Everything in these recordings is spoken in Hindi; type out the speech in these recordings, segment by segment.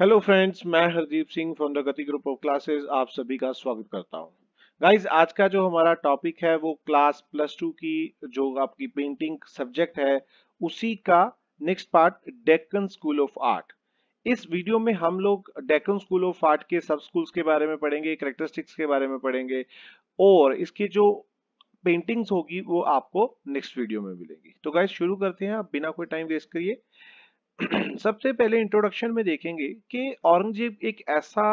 हेलो फ्रेंड्स मैं Hardeep Singh from the Gati group of classes आप सभी का स्वागत करता हूं गाइस आज का जो हमारा टॉपिक है वो क्लास प्लस टू की जो आपकी पेंटिंग सब्जेक्ट है उसी का next part Deccan school of art इस वीडियो में हम लोग डेक्कन स्कूल ऑफ आर्ट के सब स्कूल्स के बारे में पढ़ेंगे करेक्टरिस्टिक्स के बारे में पढ़ेंगे और इसके जो पेंटिंग्स होगी वो आपको नेक्स्ट वीडियो में मिलेंगी तो गाइज शुरू करते हैं आप बिना कोई टाइम वेस्ट करिए सबसे पहले इंट्रोडक्शन में देखेंगे कि औरंगजेब एक ऐसा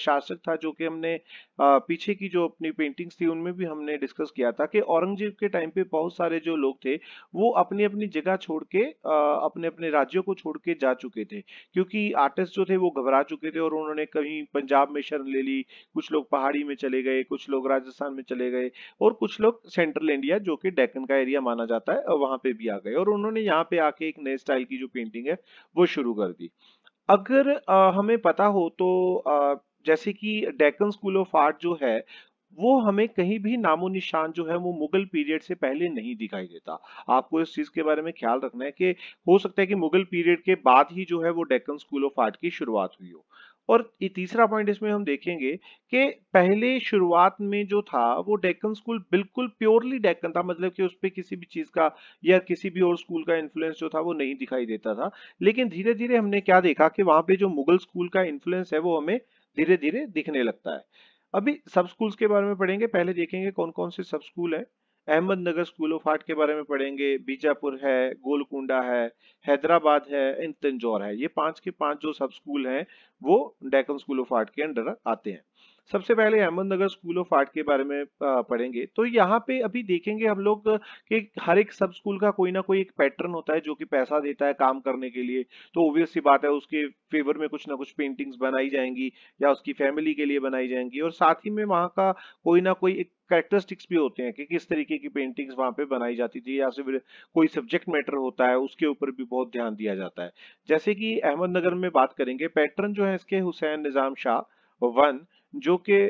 शासक था जो कि हमने पीछे की जो अपनी पेंटिंग्स थी उनमें भी हमने डिस्कस किया था कि औरंगजेब के टाइम पे बहुत सारे जो लोग थे वो अपनी अपनी जगह छोड़ के अपने अपने राज्यों को छोड़ के जा चुके थे क्योंकि आर्टिस्ट जो थे वो घबरा चुके थे और उन्होंने कहीं पंजाब में शरण ले ली कुछ लोग पहाड़ी में चले गए कुछ लोग राजस्थान में चले गए और कुछ लोग सेंट्रल इंडिया जो कि डेकन का एरिया माना जाता है वहां पे भी आ गए और उन्होंने यहाँ पे आके एक नए स्टाइल की जो पेंटिंग है वो शुरू कर दी अगर आ, हमें पता हो तो आ, जैसे कि डेकन स्कूल ऑफ आर्ट जो है वो हमें कहीं भी नामो निशान जो है वो मुगल पीरियड से पहले नहीं दिखाई देता आपको इस चीज के बारे में ख्याल रखना है कि हो सकता है कि मुगल पीरियड के बाद ही जो है वो डेक्कन स्कूल ऑफ आर्ट की शुरुआत हुई हो और तीसरा पॉइंट इसमें हम देखेंगे कि पहले शुरुआत में जो था वो डेक्कन स्कूल बिल्कुल प्योरली डेक्कन था मतलब कि उस पर किसी भी चीज का या किसी भी और स्कूल का इन्फ्लुएंस जो था वो नहीं दिखाई देता था लेकिन धीरे धीरे हमने क्या देखा कि वहां पे जो मुगल स्कूल का इन्फ्लुएंस है वो हमें धीरे धीरे दिखने लगता है अभी सब स्कूल्स के बारे में पढ़ेंगे पहले देखेंगे कौन कौन से सब स्कूल है अहमदनगर स्कूल ऑफ आर्ट के बारे में पढ़ेंगे बीजापुर है गोलकुंडा है हैदराबाद है इन तंजौर है ये पांच के पांच जो सब स्कूल हैं वो डेकन स्कूल ऑफ आर्ट के अंडर आते हैं सबसे पहले अहमदनगर स्कूल ऑफ आर्ट के बारे में पढ़ेंगे तो यहाँ पे अभी देखेंगे हम लोग कि हर एक सब स्कूल का कोई ना कोई एक पैटर्न होता है जो कि पैसा देता है काम करने के लिए तो ओबियस सी बात है उसके फेवर में कुछ ना कुछ पेंटिंग्स बनाई जाएंगी या उसकी फैमिली के लिए बनाई जाएंगी और साथ ही में वहाँ का कोई ना कोई एक करेक्टरिस्टिक्स भी होते हैं कि किस तरीके की पेंटिंग्स वहाँ पे बनाई जाती थी या फिर कोई सब्जेक्ट मैटर होता है उसके ऊपर भी बहुत ध्यान दिया जाता है जैसे कि अहमदनगर में बात करेंगे पैटर्न जो है इसके हुसैन निज़ाम शाह वन जो कि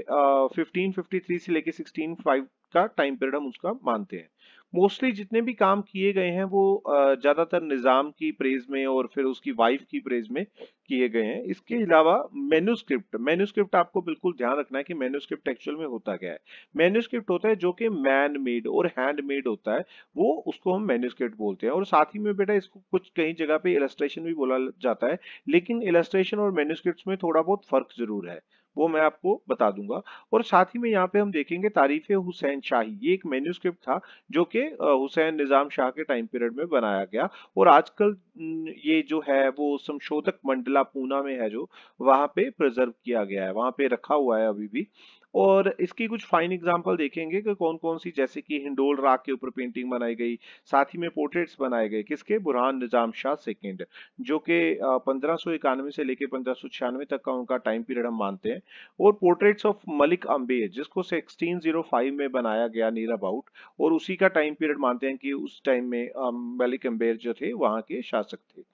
फिफ्टीन फिफ्टी थ्री से लेके सिक्सटीन फाइव का टाइम पीरियड हम उसका मानते हैं मोस्टली जितने भी काम किए गए हैं वो ज़्यादातर निज़ाम की प्रेज में और फिर उसकी वाइफ की प्रेज में किए गए हैं इसके अलावा मेन्यूस्क्रिप्ट मेन्यूस्क्रिप्ट आपको बिल्कुल ध्यान रखना है कि मेन्यूस्क्रिप्ट एक्चुअल में होता क्या है मेन्यूस्क्रिप्ट होता है जो कि मैन मेड और हैंडमेड होता है वो उसको हम मेन्यूस्क्रिप्ट बोलते हैं और साथ ही में बेटा इसको कुछ कहीं जगह पे इलेस्ट्रेशन भी बोला जाता है लेकिन इलेस्ट्रेशन और मेन्यूस्क्रिप्ट में थोड़ा बहुत फर्क जरूर है वो मैं आपको बता दूंगा और साथ ही में यहाँ पे हम देखेंगे तारीफ हुसैन शाही ये एक मेन्यूस्क्रिप्ट था जो कि हुसैन निजाम शाह के टाइम पीरियड में बनाया गया और आजकल ये जो है वो संशोधक मंडल किला पूना में है जो वहां पे प्रिजर्व किया गया है वहां पे रखा हुआ है अभी भी और इसकी कुछ फाइन एग्जांपल देखेंगे कि कौन कौन सी जैसे कि हिंडोल राग के ऊपर पेंटिंग बनाई गई साथ ही में पोर्ट्रेट्स बनाए गए किसके बुरहान निजाम शाह सेकेंड जो कि पंद्रह से लेकर पंद्रह तक का उनका टाइम पीरियड हम मानते हैं और पोर्ट्रेट्स ऑफ मलिक अम्बे जिसको सिक्सटीन oh में बनाया गया नीर अबाउट और उसी का टाइम पीरियड मानते हैं कि उस टाइम में मलिक अम्बेर जो थे वहां के शासक थे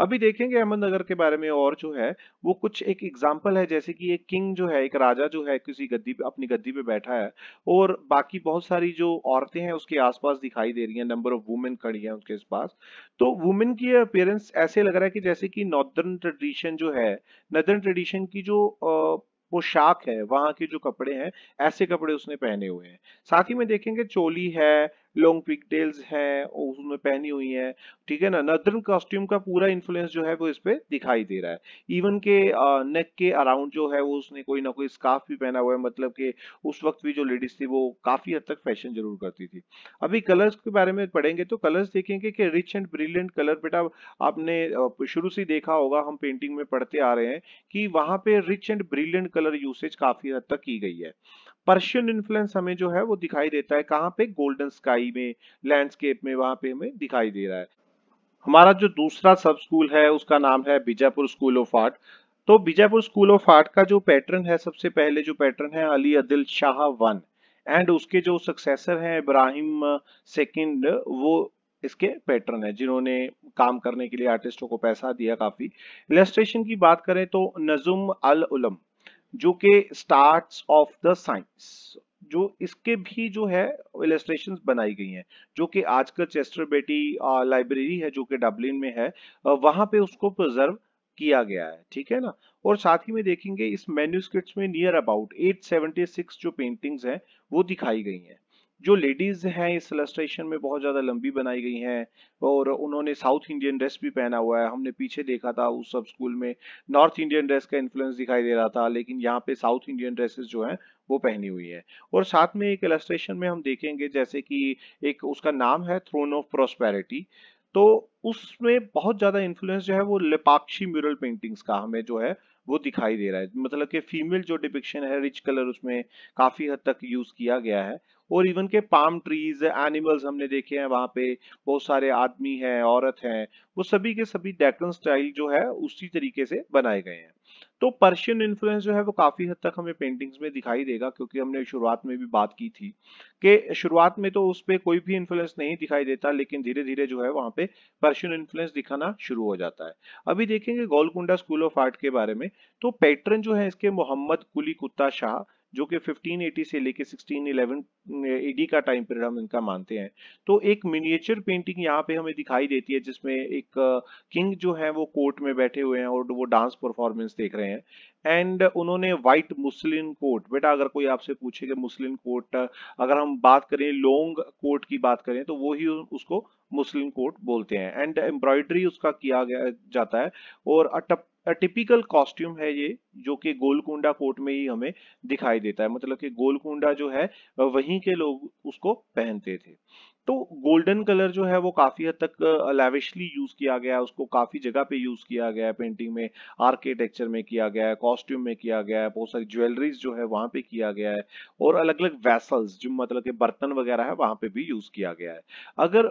अभी देखेंगे अहमदनगर के बारे में और जो है वो कुछ एक एग्जाम्पल है जैसे कि एक किंग जो है एक राजा जो है किसी गद्दी अपनी गद्दी पे बैठा है और बाकी बहुत सारी जो औरतें हैं उसके आसपास दिखाई दे रही है नंबर ऑफ वुमेन खड़ी है उसके पास तो वुमेन की अपेयरेंस ऐसे लग रहा है कि जैसे कि नॉर्दर्न ट्रेडिशन जो है नॉर्दर्न ट्रेडिशन की जो आ, पोशाक है वहां के जो कपड़े हैं ऐसे कपड़े उसने पहने हुए हैं साथ ही में देखेंगे चोली है लॉन्ग पिक टेल्स हैं उसने पहनी हुई है ठीक है ना नदर्न कॉस्ट्यूम का पूरा इन्फ्लुएंस जो है वो इस पे दिखाई दे रहा है इवन के नेक के अराउंड जो है वो उसने कोई ना कोई स्कार्फ भी पहना हुआ है मतलब कि उस वक्त भी जो लेडीज थी वो काफी हद तक फैशन जरूर करती थी अभी कलर्स के बारे में पढ़ेंगे तो कलर्स देखेंगे कि रिच एंड ब्रिलियंट कलर बेटा आपने शुरू से देखा होगा हम पेंटिंग में पढ़ते आ रहे हैं कि वहां पे rich and brilliant colour usage काफी हद तक की गई है पर्शियन इन्फ्लुएंस हमें जो है वो दिखाई देता है कहाँ पे गोल्डन स्काई में लैंडस्केप में वहां पे हमें दिखाई दे रहा है हमारा जो दूसरा सब स्कूल है उसका नाम है बीजापुर स्कूल ऑफ आर्ट तो बीजापुर स्कूल ऑफ आर्ट का जो पैटर्न है सबसे पहले जो पैटर्न है अली अदिल शाह वन एंड उसके जो सक्सेसर हैं इब्राहिम सेकंड वो इसके पैटर्न है जिन्होंने काम करने के लिए आर्टिस्टों को पैसा दिया काफी इलेस्ट्रेशन की बात करें तो नजुम अल उलम जो के स्टार्ट्स ऑफ द साइंस जो इसके भी जो है इलेस्ट्रेशन बनाई गई हैं जो कि आजकल चेस्टर बेटी लाइब्रेरी है जो कि डब्लिन में है वहां पे उसको प्रिजर्व किया गया है ठीक है ना और साथ ही में देखेंगे इस मेन्यूस्क्रिप्ट में नियर अबाउट 876 जो पेंटिंग्स हैं वो दिखाई गई हैं जो लेडीज हैं इस इलस्ट्रेशन में बहुत ज्यादा लंबी बनाई गई हैं और उन्होंने साउथ इंडियन ड्रेस भी पहना हुआ है हमने पीछे देखा था उस सब स्कूल में नॉर्थ इंडियन ड्रेस का इन्फ्लुएंस दिखाई दे रहा था लेकिन यहाँ पे साउथ इंडियन ड्रेसेस जो है वो पहनी हुई है और साथ में एक इलस्ट्रेशन में हम देखेंगे जैसे कि एक उसका नाम है थ्रोन ऑफ प्रोस्पेरिटी तो उसमें बहुत ज्यादा इन्फ्लुएंस जो है वो लिपाक्षी म्यूरल पेंटिंग्स का हमें जो है वो दिखाई दे रहा है मतलब कि फीमेल जो डिपिक्शन है रिच कलर उसमें काफी हद तक यूज किया गया है और इवन के पाम ट्रीज एनिमल्स हमने देखे हैं वहां पे बहुत सारे आदमी हैं औरत हैं वो सभी के सभी डेकन स्टाइल जो है उसी तरीके से बनाए गए हैं तो पर्शियन इन्फ्लुएंस जो है वो काफी हद तक हमें पेंटिंग्स में दिखाई देगा क्योंकि हमने शुरुआत में भी बात की थी कि शुरुआत में तो उस पर कोई भी इन्फ्लुएंस नहीं दिखाई देता लेकिन धीरे धीरे जो है वहां पे पर्शियन इन्फ्लुएंस दिखाना शुरू हो जाता है अभी देखेंगे गोलकुंडा स्कूल ऑफ आर्ट के बारे में तो पैटर्न जो है इसके मोहम्मद कुली कुत्ता शाह जो कि 1580 से लेके 1611 एडी का टाइम पीरियड हम इनका मानते हैं तो एक मिनिएचर पेंटिंग यहाँ पे हमें दिखाई देती है जिसमें एक किंग जो है वो कोर्ट में बैठे हुए हैं और वो डांस परफॉर्मेंस देख रहे हैं एंड उन्होंने व्हाइट मुस्लिन कोट बेटा अगर कोई आपसे पूछे कि मुस्लिन कोट अगर हम बात करें लॉन्ग कोट की बात करें तो वो ही उसको मुस्लिम कोट बोलते हैं एंड एम्ब्रॉयडरी उसका किया गया जाता है और अटप टिपिकल कॉस्ट्यूम है ये जो कि गोलकुंडा कोर्ट में ही हमें दिखाई देता है मतलब कि गोलकुंडा जो है वहीं के लोग उसको पहनते थे तो गोल्डन कलर जो है वो काफी हद तक लेविशली यूज किया गया है उसको काफी जगह पे यूज किया गया है पेंटिंग में आर्किटेक्चर में किया गया है कॉस्ट्यूम में किया गया है बहुत सारी ज्वेलरीज जो है वहां पे किया गया है और अलग अलग वेसल्स जो मतलब के बर्तन वगैरह है वहां पे भी यूज किया गया है अगर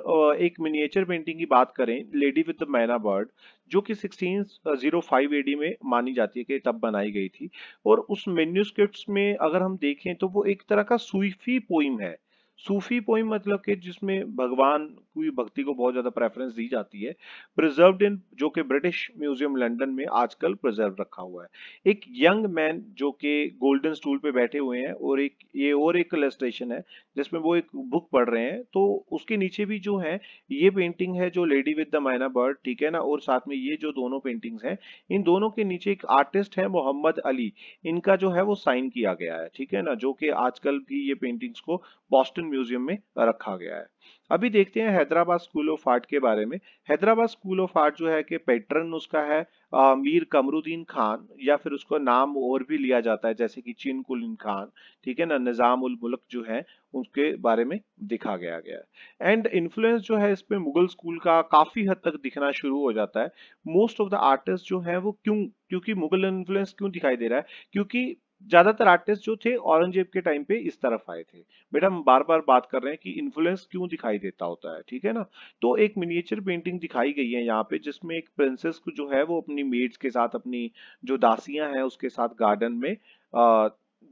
एक मिनिएचर पेंटिंग की बात करें lady with the myna bird जो कि 1605 एडी में मानी जाती है कि तब बनाई गई थी और उस मेन्यूस्क्रिप्ट में अगर हम देखें तो वो एक तरह का सुईफी पोइम है सूफी पोइम मतलब कि जिसमें भगवान की भक्ति को बहुत ज्यादा प्रेफरेंस दी जाती है प्रिजर्व इन जो कि ब्रिटिश म्यूजियम लंडन में आजकल प्रिजर्व रखा हुआ है एक यंग मैन जो कि गोल्डन स्टूल पे बैठे हुए हैं और एक ये और एक इलेस्ट्रेशन है जिसमें वो एक बुक पढ़ रहे हैं तो उसके नीचे भी जो है ये पेंटिंग है जो lady with the myna bird ठीक है ना और साथ में ये जो दोनों पेंटिंग्स हैं इन दोनों के नीचे एक आर्टिस्ट है मोहम्मद अली इनका जो है वो साइन किया गया है ठीक है ना जो कि आजकल भी ये पेंटिंग्स को बॉस्टन नेल्सन म्यूजियम में रखा गया है अभी देखते हैं हैदराबाद स्कूल ऑफ आर्ट के बारे में हैदराबाद स्कूल ऑफ आर्ट जो है कि पैटर्न उसका है आ, मीर कमरुद्दीन खान या फिर उसको नाम और भी लिया जाता है जैसे कि चीन कुलीन खान ठीक है ना निज़ाम उल मुल्क जो है उसके बारे में दिखा गया गया एंड इन्फ्लुएंस जो है इसमें मुगल स्कूल का काफी हद तक दिखना शुरू हो जाता है मोस्ट ऑफ द आर्टिस्ट जो है वो क्यों क्योंकि मुगल इन्फ्लुएंस क्यों दिखाई दे रहा है क्योंकि ज्यादातर आर्टिस्ट जो थे औरंगजेब के टाइम पे इस तरफ आए थे बेटा हम बार बार बात कर रहे हैं कि इन्फ्लुएंस क्यों दिखाई देता होता है ठीक है ना तो एक मिनिएचर पेंटिंग दिखाई गई है यहाँ पे जिसमें एक प्रिंसेस को जो है वो अपनी मेड्स के साथ अपनी जो दासियां हैं उसके साथ गार्डन में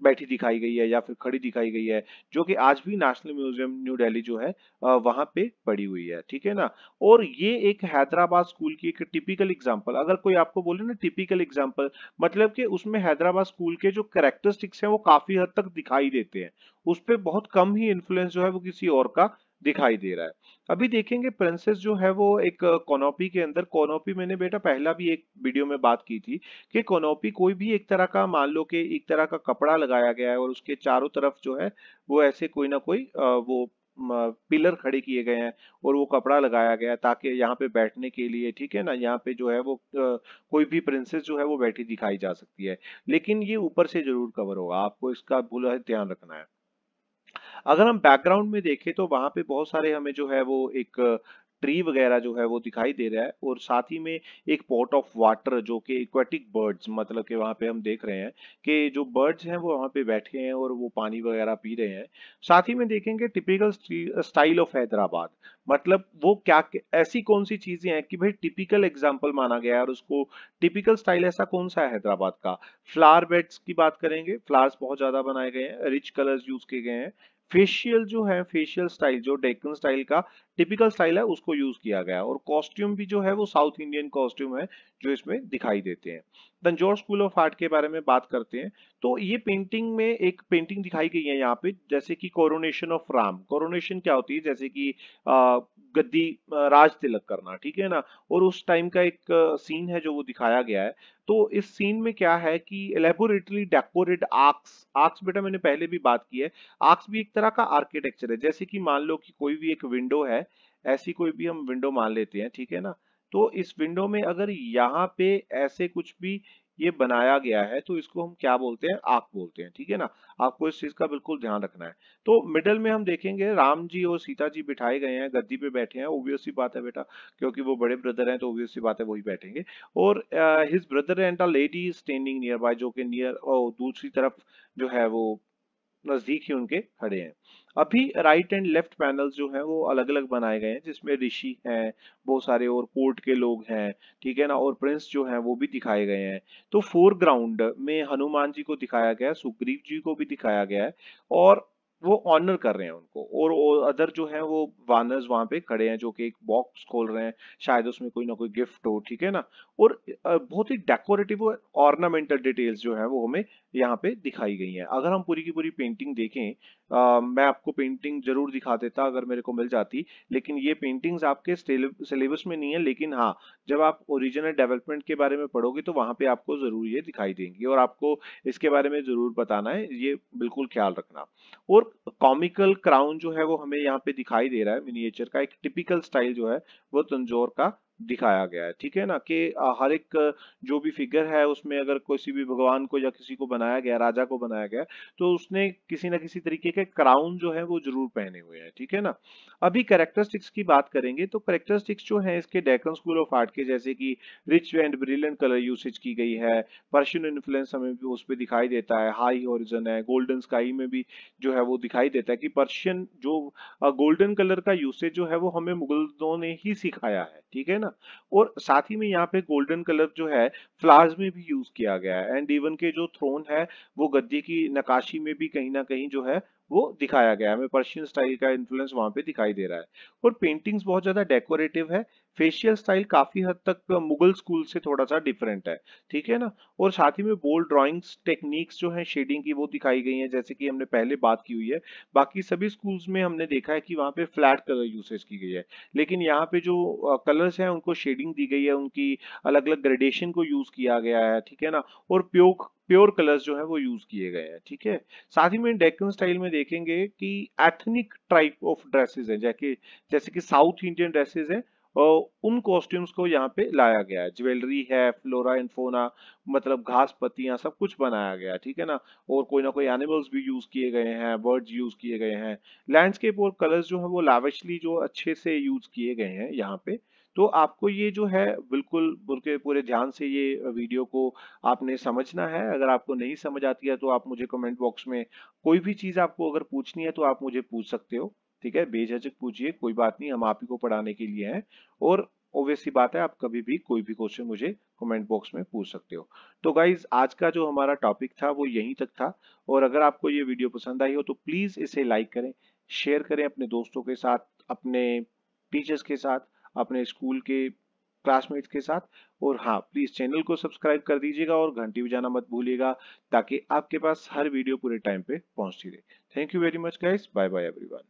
बैठी दिखाई गई है या फिर खड़ी दिखाई गई है जो कि आज भी नेशनल म्यूजियम न्यू दिल्ली जो है वहां पे पड़ी हुई है ठीक है ना और ये एक हैदराबाद स्कूल की एक टिपिकल एग्जाम्पल अगर कोई आपको बोले ना टिपिकल एग्जाम्पल मतलब कि उसमें हैदराबाद स्कूल के जो करेक्टरिस्टिक्स हैं वो काफी हद तक दिखाई देते हैं उस पर बहुत कम ही इन्फ्लुएंस जो है वो किसी और का दिखाई दे रहा है अभी देखेंगे प्रिंसेस जो है वो एक कोनोपी के अंदर कोनोपी मैंने बेटा पहला भी एक वीडियो में बात की थी कि कोनोपी कोई भी एक तरह का मान लो कि एक तरह का कपड़ा लगाया गया है और उसके चारों तरफ जो है वो ऐसे कोई ना कोई वो पिलर खड़े किए गए हैं और वो कपड़ा लगाया गया है ताकि यहाँ पे बैठने के लिए ठीक है ना यहाँ पे जो है वो कोई भी प्रिंसेस जो है वो बैठी दिखाई जा सकती है लेकिन ये ऊपर से जरूर कवर होगा आपको इसका भूल ध्यान रखना है अगर हम बैकग्राउंड में देखें तो वहां पे बहुत सारे हमें जो है वो एक ट्री वगैरह जो है वो दिखाई दे रहा है और साथ ही में एक पॉट ऑफ वाटर जो कि इक्वेटिक बर्ड्स मतलब कि वहां पे हम देख रहे हैं कि जो बर्ड्स हैं वो वहां पे बैठे हैं और वो पानी वगैरह पी रहे हैं साथ ही में देखेंगे टिपिकल स्टाइल ऑफ हैदराबाद मतलब वो क्या ऐसी कौन सी चीजें हैं कि भाई टिपिकल एग्जाम्पल माना गया है और उसको टिपिकल स्टाइल ऐसा कौन सा है हैदराबाद का फ्लावर बेड्स की बात करेंगे फ्लावर्स बहुत ज्यादा बनाए गए हैं रिच कलर्स यूज किए गए हैं फेशियल जो है फेशियल स्टाइल जो डेकन स्टाइल का टिपिकल स्टाइल है उसको यूज किया गया और कॉस्ट्यूम भी जो है वो साउथ इंडियन कॉस्ट्यूम है जो इसमें दिखाई देते हैं तंजोर स्कूल ऑफ आर्ट के बारे में बात करते हैं तो ये पेंटिंग में एक पेंटिंग दिखाई गई है यहाँ पे जैसे कि कोरोनेशन ऑफ राम कोरोनेशन क्या होती है जैसे कि गद्दी राज तिलक करना ठीक है ना और उस टाइम का एक सीन है जो वो दिखाया गया है तो इस सीन में क्या है कि एलेबोरेटली डेकोरेट आर्क्स आर्क्स बेटा मैंने पहले भी बात की है आर्क्स भी एक तरह का आर्किटेक्चर है जैसे कि मान लो कि कोई भी एक विंडो है ऐसी कोई भी हम विंडो मान लेते हैं ठीक है ना तो इस विंडो में अगर यहाँ पे ऐसे कुछ भी ये बनाया गया है तो इसको हम क्या बोलते हैं आक बोलते हैं ठीक है ना आपको इस चीज का बिल्कुल ध्यान रखना है तो मिडल में हम देखेंगे राम जी और सीता जी बिठाए गए हैं गद्दी पे बैठे हैं ओबियस सी बात है बेटा क्योंकि वो बड़े ब्रदर हैं तो ओबियस सी बात है वही बैठेंगे और his brother and a lady standing nearby जो कि नियर और दूसरी तरफ जो है वो नजदीक ही उनके खड़े हैं अभी राइट एंड लेफ्ट पैनल जो हैं वो अलग अलग बनाए गए हैं जिसमें ऋषि हैं बहुत सारे और कोर्ट के लोग हैं ठीक है ना और प्रिंस जो हैं वो भी दिखाए गए हैं तो फोरग्राउंड में हनुमान जी को दिखाया गया है सुग्रीव जी को भी दिखाया गया है और वो ऑनर कर रहे हैं उनको और, अदर जो है वो वानर्स वहां पे खड़े हैं जो कि एक बॉक्स खोल रहे हैं शायद उसमें कोई ना कोई गिफ्ट हो ठीक है ना और बहुत ही डेकोरेटिव और ऑर्नामेंटल डिटेल्स जो है वो हमें यहाँ पे दिखाई गई हैं अगर हम पूरी की पूरी पेंटिंग देखें आ, मैं आपको पेंटिंग जरूर दिखा देता अगर मेरे को मिल जाती लेकिन ये पेंटिंग्स आपके सिलेबस में नहीं है लेकिन हाँ जब आप ओरिजिनल डेवलपमेंट के बारे में पढ़ोगे तो वहां पे आपको जरूर ये दिखाई देंगी और आपको इसके बारे में जरूर बताना है ये बिल्कुल ख्याल रखना और कॉमिकल क्राउन जो है वो हमें यहाँ पे दिखाई दे रहा है मिनिएचर का एक टिपिकल स्टाइल जो है वो तंजोर का दिखाया गया है ठीक है ना कि हर एक जो भी फिगर है उसमें अगर किसी भी भगवान को या किसी को बनाया गया राजा को बनाया गया तो उसने किसी ना किसी तरीके के क्राउन जो है वो जरूर पहने हुए हैं ठीक है ना अभी करेक्टरिस्टिक्स की बात करेंगे तो करेक्टरिस्टिक्स जो है इसके डेकन स्कूल ऑफ आर्ट के जैसे कि rich and brilliant colour usage की गई है पर्शियन इन्फ्लुएंस हमें भी उस पर दिखाई देता है हाई ओरिजन है गोल्डन स्काई में भी जो है वो दिखाई देता है कि पर्शियन जो गोल्डन कलर का यूसेज जो है वो हमें मुगलों ने ही सिखाया है ठीक है ना ना और साथ ही में यहाँ पे गोल्डन कलर जो है फ्लावर्स में भी यूज किया गया है एंड इवन के जो थ्रोन है वो गद्दे की नकाशी में भी कहीं ना कहीं जो है वो दिखाया गया है हमें पर्शियन स्टाइल का इन्फ्लुएंस वहां पे दिखाई दे रहा है और पेंटिंग्स बहुत ज्यादा डेकोरेटिव है फेशियल स्टाइल काफी हद तक मुगल स्कूल से थोड़ा सा डिफरेंट है ठीक है ना और साथ ही में बोल्ड ड्राइंग्स टेक्निक्स जो है शेडिंग की वो दिखाई गई है जैसे कि हमने पहले बात की हुई है बाकी सभी स्कूल्स में हमने देखा है कि वहां पे फ्लैट कलर यूसेज की गई है लेकिन यहाँ पे जो कलर्स है उनको शेडिंग दी गई है उनकी अलग अलग ग्रेडेशन को यूज किया गया है ठीक है ना और प्योक प्योर कलर्स जो है वो यूज किए गए हैं ठीक है साथ ही में डेक्कन स्टाइल में देखेंगे कि एथनिक टाइप ऑफ ड्रेसेस हैं जैसे जैसे कि साउथ इंडियन ड्रेसेस हैं उन कॉस्ट्यूम्स को यहाँ पे लाया गया है ज्वेलरी है फ्लोरा एंड फोना मतलब घास पत्तियां सब कुछ बनाया गया ठीक है ना और कोई ना कोई एनिमल्स भी यूज किए गए हैं बर्ड्स यूज किए गए हैं लैंडस्केप और कलर्स जो है वो लाविशली जो अच्छे से यूज किए गए हैं यहाँ पे तो आपको ये जो है बिल्कुल पूरे पूरे ध्यान से ये वीडियो को आपने समझना है अगर आपको नहीं समझ आती है तो आप मुझे कमेंट बॉक्स में कोई भी चीज़ आपको अगर पूछनी है तो आप मुझे पूछ सकते हो ठीक है बेझक पूछिए कोई बात नहीं हम आप ही को पढ़ाने के लिए हैं और ऑब्वियसली बात है आप कभी भी कोई भी क्वेश्चन मुझे कमेंट बॉक्स में पूछ सकते हो तो गाइज आज का जो हमारा टॉपिक था वो यहीं तक था और अगर आपको ये वीडियो पसंद आई हो तो प्लीज़ इसे लाइक करें शेयर करें अपने दोस्तों के साथ अपने टीचर्स के साथ अपने स्कूल के क्लासमेट्स के साथ और हाँ प्लीज़ चैनल को सब्सक्राइब कर दीजिएगा और घंटी बजाना मत भूलिएगा ताकि आपके पास हर वीडियो पूरे टाइम पे पहुंचती रहे thank you very much guys bye bye everyone